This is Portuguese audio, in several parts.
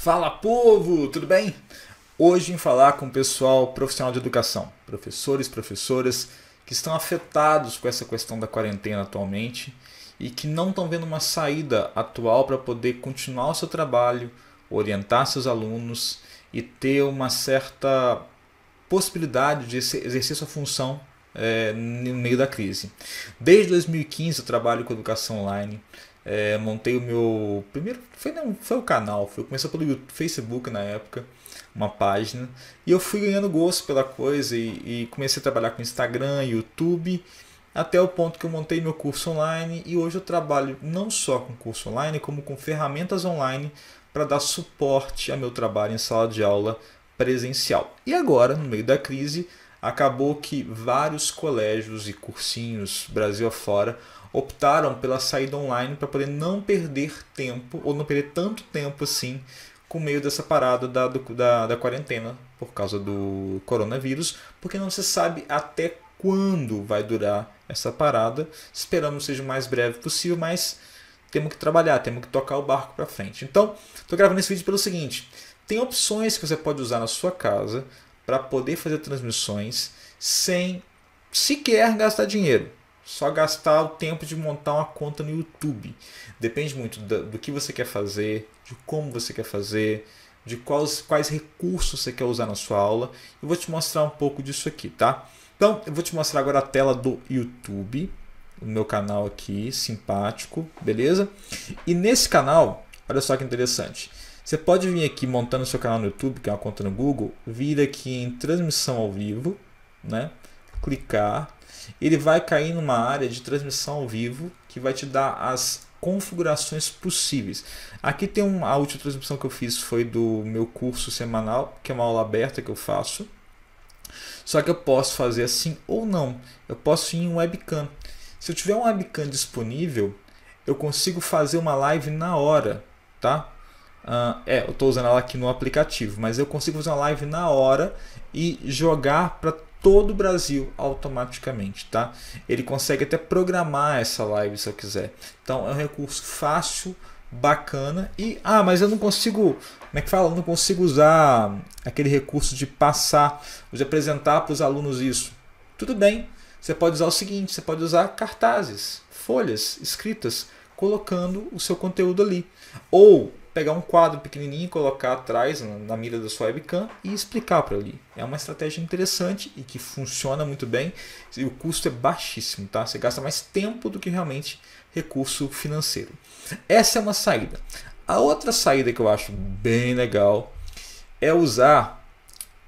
Fala povo, tudo bem? Hoje em falar com o pessoal profissional de educação, professores, professoras que estão afetados com essa questão da quarentena atualmente e que não estão vendo uma saída atual para poder continuar o seu trabalho, orientar seus alunos e ter uma certa possibilidade de exercer sua função é, no meio da crise. Desde 2015 eu trabalho com educação online, é, montei o meu primeiro foi não foi o canal foi começou pelo YouTube, Facebook na época uma página e eu fui ganhando gosto pela coisa e, e, comecei a trabalhar com Instagram YouTube até o ponto que eu montei meu curso online e hoje eu trabalho não só com curso online como com ferramentas online para dar suporte ao meu trabalho em sala de aula presencial e agora no meio da crise acabou que vários colégios e cursinhos Brasil afora fora optaram pela saída online para poder não perder tempo, ou não perder tanto tempo assim, com meio dessa parada da, do, da, da quarentena por causa do coronavírus, porque não se sabe até quando vai durar essa parada. Esperamos seja o mais breve possível, mas temos que trabalhar, temos que tocar o barco para frente. Então, estou gravando esse vídeo pelo seguinte: tem opções que você pode usar na sua casa para poder fazer transmissões sem sequer gastar dinheiro só gastar o tempo de montar uma conta no YouTube. Depende muito do, do que você quer fazer, de como você quer fazer, de quais, quais recursos você quer usar na sua aula. Eu vou te mostrar um pouco disso aqui, tá? Então, eu vou te mostrar agora a tela do YouTube, o meu canal aqui, simpático, beleza? E nesse canal, olha só que interessante. Você pode vir aqui montando seu canal no YouTube, que é uma conta no Google, vir aqui em transmissão ao vivo, né? Clicar ele vai cair numa área de transmissão ao vivo que vai te dar as configurações possíveis. Aqui tem uma a última transmissão que eu fiz foi do meu curso semanal, que é uma aula aberta que eu faço. Só que eu posso fazer assim ou não. Eu posso ir em webcam. Se eu tiver um webcam disponível, eu consigo fazer uma live na hora, tá? Uh, é, eu estou usando ela aqui no aplicativo, mas eu consigo fazer uma live na hora e jogar para todo o Brasil automaticamente, tá? Ele consegue até programar essa live se eu quiser. Então é um recurso fácil, bacana e ah, mas eu não consigo, como é que fala? Eu não consigo usar aquele recurso de passar, de apresentar para os alunos isso. Tudo bem. Você pode usar o seguinte, você pode usar cartazes, folhas escritas colocando o seu conteúdo ali. Ou pegar um quadro pequenininho, colocar atrás na, mira da sua webcam e explicar para ali. É uma estratégia interessante e que funciona muito bem e o custo é baixíssimo, tá? Você gasta mais tempo do que realmente recurso financeiro. Essa é uma saída. A outra saída que eu acho bem legal é usar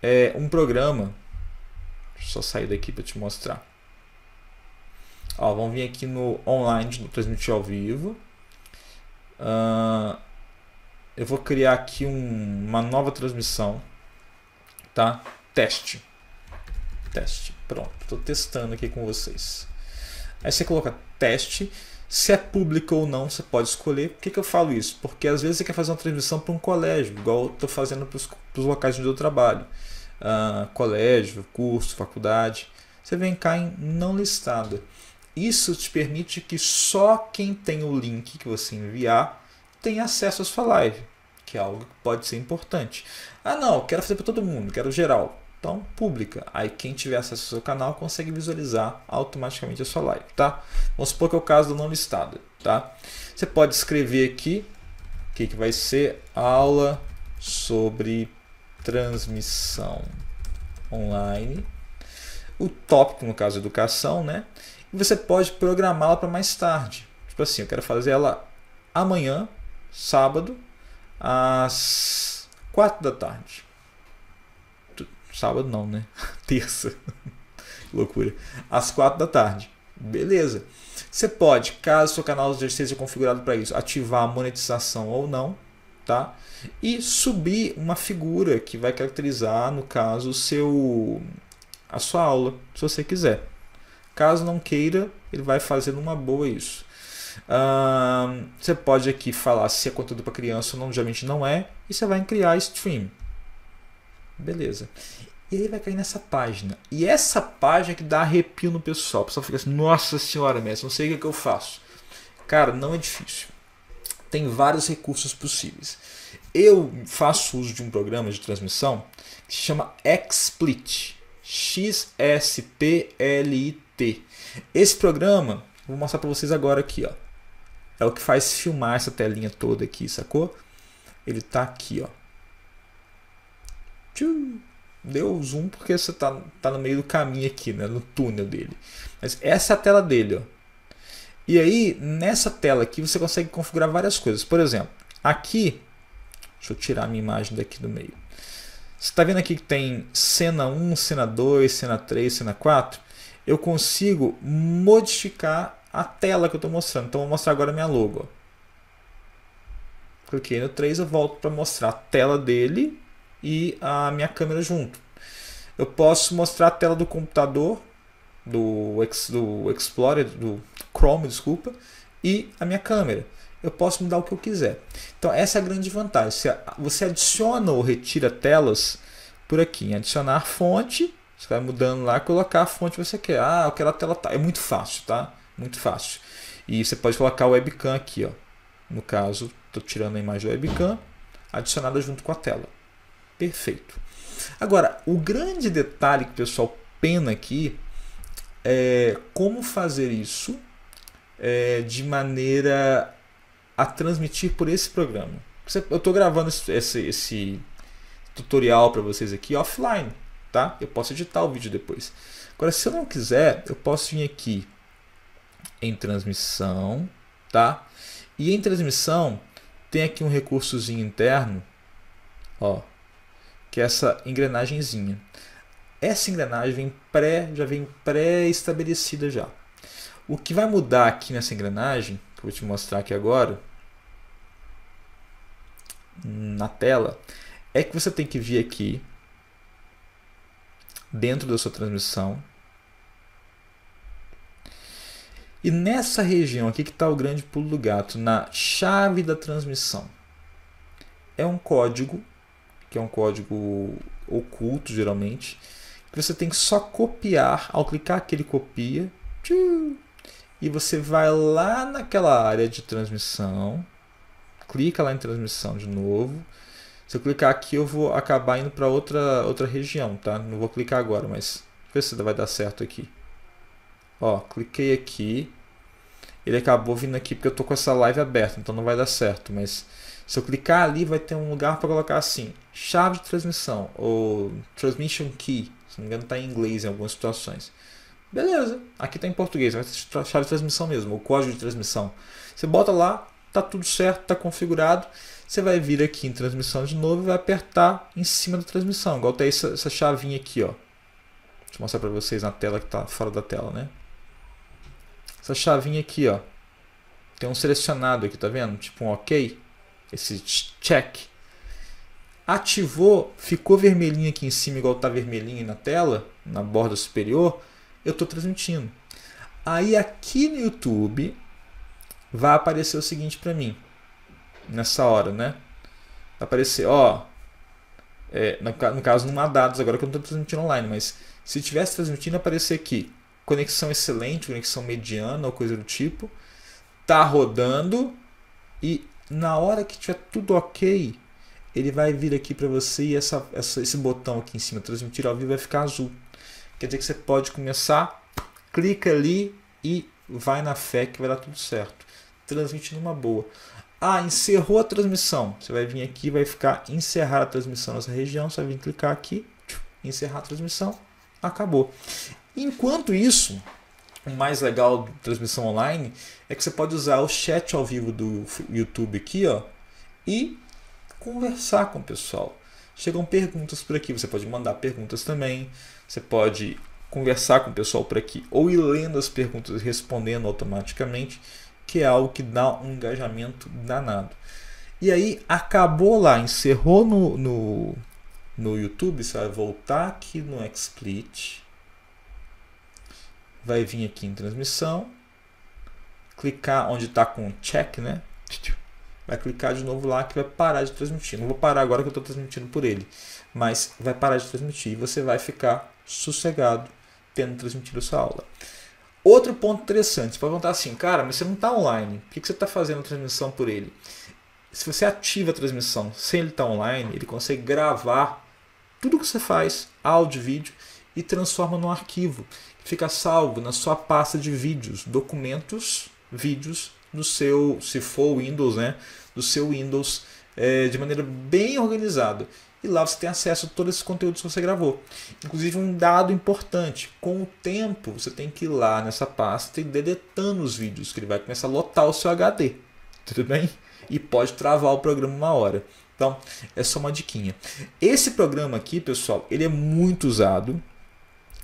é, um programa. Deixa eu só sair daqui para te mostrar. Ó, vamos vir aqui no online, no transmitir ao vivo. Uh, eu vou criar aqui um, uma nova transmissão, tá? Teste. Teste. Pronto, estou testando aqui com vocês. Aí você coloca teste. Se é público ou não, você pode escolher. Por que, que eu falo isso? Porque às vezes você quer fazer uma transmissão para um colégio, igual eu estou fazendo para os locais onde eu trabalho. Uh, colégio, curso, faculdade. Você vem cá em não listado. Isso te permite que só quem tem o link que você enviar tem acesso à sua live que é algo que pode ser importante. Ah, não, quero fazer para todo mundo, quero geral. Então, pública. Aí quem tiver acesso ao seu canal consegue visualizar automaticamente a sua live, tá? Vamos supor que é o caso do não listado, tá? Você pode escrever aqui o que, que vai ser aula sobre transmissão online. O tópico, no caso, educação, né? E você pode programá-la para mais tarde. Tipo assim, eu quero fazer ela amanhã, sábado, às quatro da tarde. Sábado não, né? Terça. Loucura. Às quatro da tarde. Beleza. Você pode, caso seu canal seja configurado para isso, ativar a monetização ou não, tá? E subir uma figura que vai caracterizar, no caso, o seu a sua aula, se você quiser. Caso não queira, ele vai fazer numa boa isso você pode aqui falar se é conteúdo para criança ou não, geralmente não é, e você vai em criar stream. Beleza. E aí vai cair nessa página. E essa página é que dá arrepio no pessoal. O pessoal fica assim, nossa senhora, mestre, não sei o que, é que eu faço. Cara, não é difícil. Tem vários recursos possíveis. Eu faço uso de um programa de transmissão que se chama XSplit. X-S-P-L-I-T. Esse programa Vou mostrar para vocês agora aqui, ó. É o que faz filmar essa telinha toda aqui, sacou? Ele tá aqui, ó. Tchum deu zoom porque você tá, tá no meio do caminho aqui, né? no túnel dele. Mas essa é a tela dele. Ó. E aí, nessa tela aqui, você consegue configurar várias coisas. Por exemplo, aqui, deixa eu tirar a minha imagem daqui do meio. Você está vendo aqui que tem cena 1, cena 2, cena 3, cena 4? Eu consigo modificar a tela que eu estou mostrando. Então, eu vou mostrar agora minha logo. Cliquei no 3, eu volto para mostrar a tela dele e a minha câmera junto. Eu posso mostrar a tela do computador, do, do Explorer, do Chrome, desculpa, e a minha câmera. Eu posso mudar o que eu quiser. Então, essa é a grande vantagem. Você adiciona ou retira telas por aqui. Em adicionar fonte, você vai mudando lá, colocar a fonte que você quer. Ah, eu quero a tela tal. Tá. É muito fácil, tá? muito fácil. E você pode colocar o webcam aqui, ó. No caso, estou tirando a imagem do webcam, adicionada junto com a tela. Perfeito. Agora, o grande detalhe que o pessoal pena aqui é como fazer isso é, de maneira a transmitir por esse programa. Eu estou gravando esse, esse, esse tutorial para vocês aqui offline, tá? Eu posso editar o vídeo depois. Agora, se eu não quiser, eu posso vir aqui em transmissão, tá? E em transmissão tem aqui um recursozinho interno, ó, que é essa engrenagemzinha. Essa engrenagem vem pré, já vem pré-estabelecida já. O que vai mudar aqui nessa engrenagem, que eu vou te mostrar aqui agora, na tela, é que você tem que vir aqui dentro da sua transmissão, E nessa região aqui que está o grande pulo do gato, na chave da transmissão, é um código, que é um código oculto geralmente, que você tem que só copiar, ao clicar aquele copia, e você vai lá naquela área de transmissão, clica lá em transmissão de novo. Se eu clicar aqui, eu vou acabar indo para outra, outra região, tá? Não vou clicar agora, mas vê se vai dar certo aqui. Ó, cliquei aqui. Ele acabou vindo aqui porque eu tô com essa live aberta, então não vai dar certo. Mas se eu clicar ali, vai ter um lugar para colocar assim, chave de transmissão ou transmission key. Se não me engano, tá em inglês em algumas situações. Beleza, aqui tá em português, vai ter chave de transmissão mesmo, o código de transmissão. Você bota lá, tá tudo certo, tá configurado. Você vai vir aqui em transmissão de novo e vai apertar em cima da transmissão, igual tem tá essa, essa chavinha aqui, ó. Deixa eu mostrar para vocês na tela que tá fora da tela, né? Essa chavinha aqui, ó. Tem um selecionado aqui, tá vendo? Tipo um OK. Esse check. Ativou, ficou vermelhinho aqui em cima, igual tá vermelhinho na tela, na borda superior. Eu estou transmitindo. Aí aqui no YouTube vai aparecer o seguinte para mim. Nessa hora, né? Vai aparecer, ó. É, no, no, caso, não há dados agora que eu não estou transmitindo online, mas se tivesse transmitindo, aparecer aqui conexão excelente, conexão mediana ou coisa do tipo. Tá rodando e na hora que tiver tudo ok, ele vai vir aqui para você e essa, essa, esse botão aqui em cima, transmitir ao vivo, vai ficar azul. Quer dizer que você pode começar, clica ali e vai na fé que vai dar tudo certo. Transmite numa boa. Ah, encerrou a transmissão. Você vai vir aqui, vai ficar encerrar a transmissão nessa região. Você vai vir clicar aqui, encerrar a transmissão, acabou. Enquanto isso, o mais legal da transmissão online é que você pode usar o chat ao vivo do YouTube aqui, ó, e conversar com o pessoal. Chegam perguntas por aqui, você pode mandar perguntas também, você pode conversar com o pessoal por aqui ou ir lendo as perguntas e respondendo automaticamente, que é algo que dá um engajamento danado. E aí acabou lá, encerrou no, no, no YouTube, você vai voltar aqui no XSplit vai vir aqui em transmissão, clicar onde está com check, né? Vai clicar de novo lá que vai parar de transmitir. Não vou parar agora que eu estou transmitindo por ele, mas vai parar de transmitir e você vai ficar sossegado tendo transmitido a sua aula. Outro ponto interessante, você pode perguntar assim, cara, mas você não está online, por que você está fazendo a transmissão por ele? Se você ativa a transmissão sem ele estar tá online, ele consegue gravar tudo que você faz, áudio, vídeo, e transforma num arquivo fica salvo na sua pasta de vídeos, documentos, vídeos, no seu, se for Windows, né, do seu Windows, é, de maneira bem organizada. E lá você tem acesso a todos esses conteúdos que você gravou. Inclusive um dado importante, com o tempo você tem que ir lá nessa pasta e deletando os vídeos, que ele vai começar a lotar o seu HD, tudo bem? E pode travar o programa uma hora. Então, é só uma diquinha. Esse programa aqui, pessoal, ele é muito usado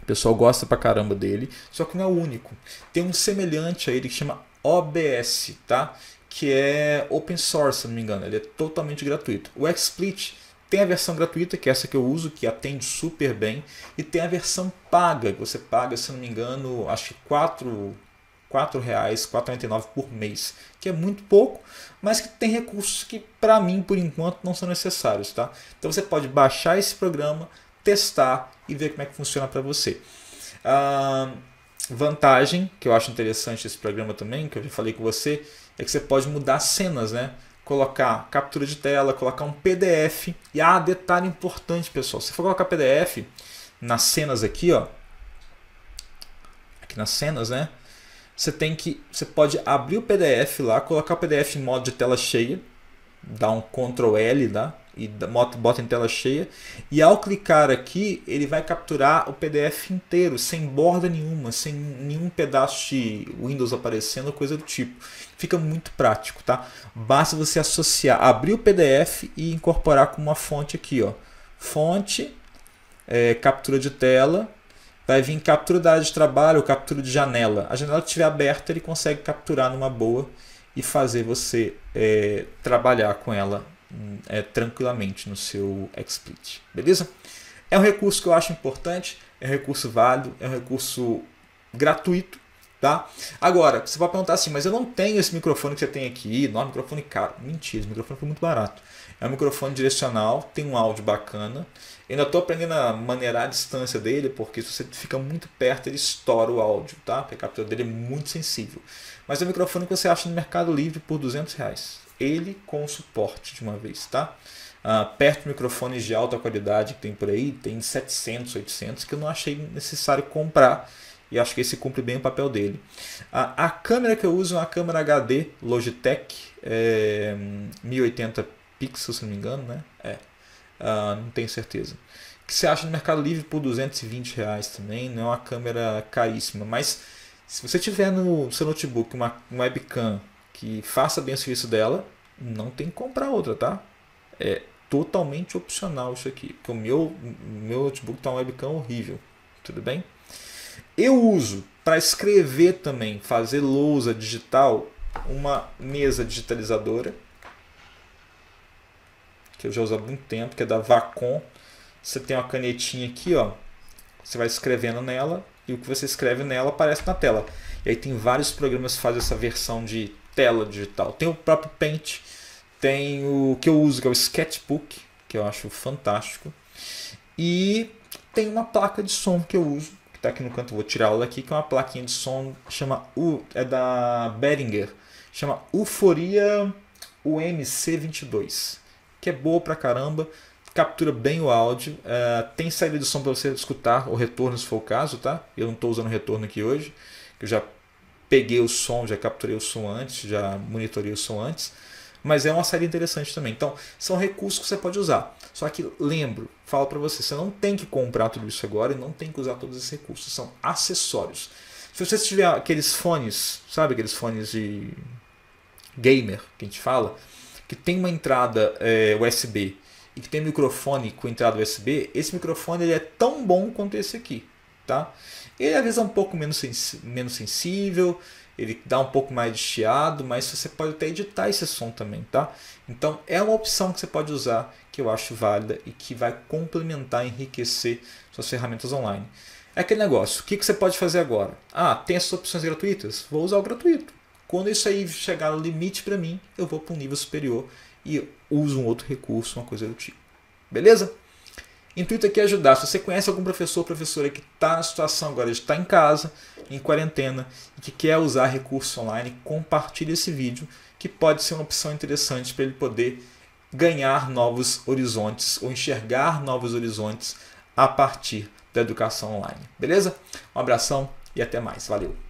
pessoal gosta pra caramba dele, só que não é o único. Tem um semelhante a ele que chama OBS, tá? Que é open source, se não me engano, ele é totalmente gratuito. O XSplit tem a versão gratuita, que é essa que eu uso, que atende super bem, e tem a versão paga, que você paga, se não me engano, acho que 4 R$ 4,99 por mês, que é muito pouco, mas que tem recursos que para mim por enquanto não são necessários, tá? Então você pode baixar esse programa, testar e ver como é que funciona para você. Ah, vantagem, que eu acho interessante esse programa também, que eu já falei com você, é que você pode mudar cenas, né? Colocar captura de tela, colocar um PDF. E ah, detalhe importante, pessoal. Se for colocar PDF nas cenas aqui, ó. Aqui nas cenas, né? Você tem que. Você pode abrir o PDF lá, colocar o PDF em modo de tela cheia, dar um Ctrl L, tá? e bota em tela cheia. E ao clicar aqui, ele vai capturar o PDF inteiro, sem borda nenhuma, sem nenhum pedaço de Windows aparecendo, coisa do tipo. Fica muito prático, tá? Basta você associar, abrir o PDF e incorporar com uma fonte aqui, ó. Fonte, é, captura de tela, vai vir captura da área de trabalho ou captura de janela. A janela que estiver aberta, ele consegue capturar numa boa e fazer você é, trabalhar com ela é, tranquilamente no seu XSplit, beleza? É um recurso que eu acho importante, é um recurso válido, é um recurso gratuito, tá? Agora, você vai perguntar assim, mas eu não tenho esse microfone que você tem aqui, não é um microfone caro. Mentira, esse microfone foi muito barato. É um microfone direcional, tem um áudio bacana, Ainda estou aprendendo a maneirar a distância dele, porque se você fica muito perto, ele estoura o áudio, tá? Porque a captura dele é muito sensível. Mas é um microfone que você acha no Mercado Livre por 200 reais. Ele com suporte de uma vez, tá? Ah, perto de microfones de alta qualidade que tem por aí, tem 700, 800, que eu não achei necessário comprar. E acho que esse cumpre bem o papel dele. Ah, a câmera que eu uso é uma câmera HD Logitech é, eh, 1080 pixels, se não me engano, né? É, Uh, não tenho certeza. Que você acha no Mercado Livre por 220 reais também, não é uma câmera caríssima. Mas se você tiver no seu notebook uma, webcam que faça bem o serviço dela, não tem que comprar outra, tá? É totalmente opcional isso aqui. Porque o meu, meu notebook tá uma webcam horrível, tudo bem? Eu uso para escrever também, fazer lousa digital, uma mesa digitalizadora que eu já uso há muito tempo, que é da Vacon. Você tem uma canetinha aqui, ó. Você vai escrevendo nela e o que você escreve nela aparece na tela. E aí tem vários programas que fazem essa versão de tela digital. Tem o próprio Paint, tem o que eu uso, que é o Sketchbook, que eu acho fantástico. E tem uma placa de som que eu uso, que está aqui no canto, vou tirar ela aqui, que é uma plaquinha de som, chama U, é da Behringer, chama Uforia UMC22 que é boa pra caramba, captura bem o áudio, uh, tem saída de som para você escutar o retorno se for o caso, tá? Eu não estou usando retorno aqui hoje, eu já peguei o som, já capturei o som antes, já monitorei o som antes, mas é uma saída interessante também. Então, são recursos que você pode usar. Só que lembro, falo para você, você não tem que comprar tudo isso agora e não tem que usar todos esses recursos, são acessórios. Se você tiver aqueles fones, sabe aqueles fones de gamer que a gente fala, que tem uma entrada é, eh, USB e que tem microfone com entrada USB, esse microfone ele é tão bom quanto esse aqui, tá? Ele às vezes é um pouco menos, sens menos sensível, ele dá um pouco mais de chiado, mas você pode até editar esse som também, tá? Então é uma opção que você pode usar que eu acho válida e que vai complementar, enriquecer suas ferramentas online. É aquele negócio, o que, que você pode fazer agora? Ah, tem essas opções gratuitas? Vou usar o gratuito. Quando isso aí chegar ao limite para mim, eu vou para um nível superior e uso um outro recurso, uma coisa do tipo. Beleza? Intuito aqui é ajudar. Se você conhece algum professor ou professora que está na situação agora de estar tá em casa, em quarentena, e que quer usar recurso online, compartilhe esse vídeo, que pode ser uma opção interessante para ele poder ganhar novos horizontes ou enxergar novos horizontes a partir da educação online. Beleza? Um abração e até mais. Valeu!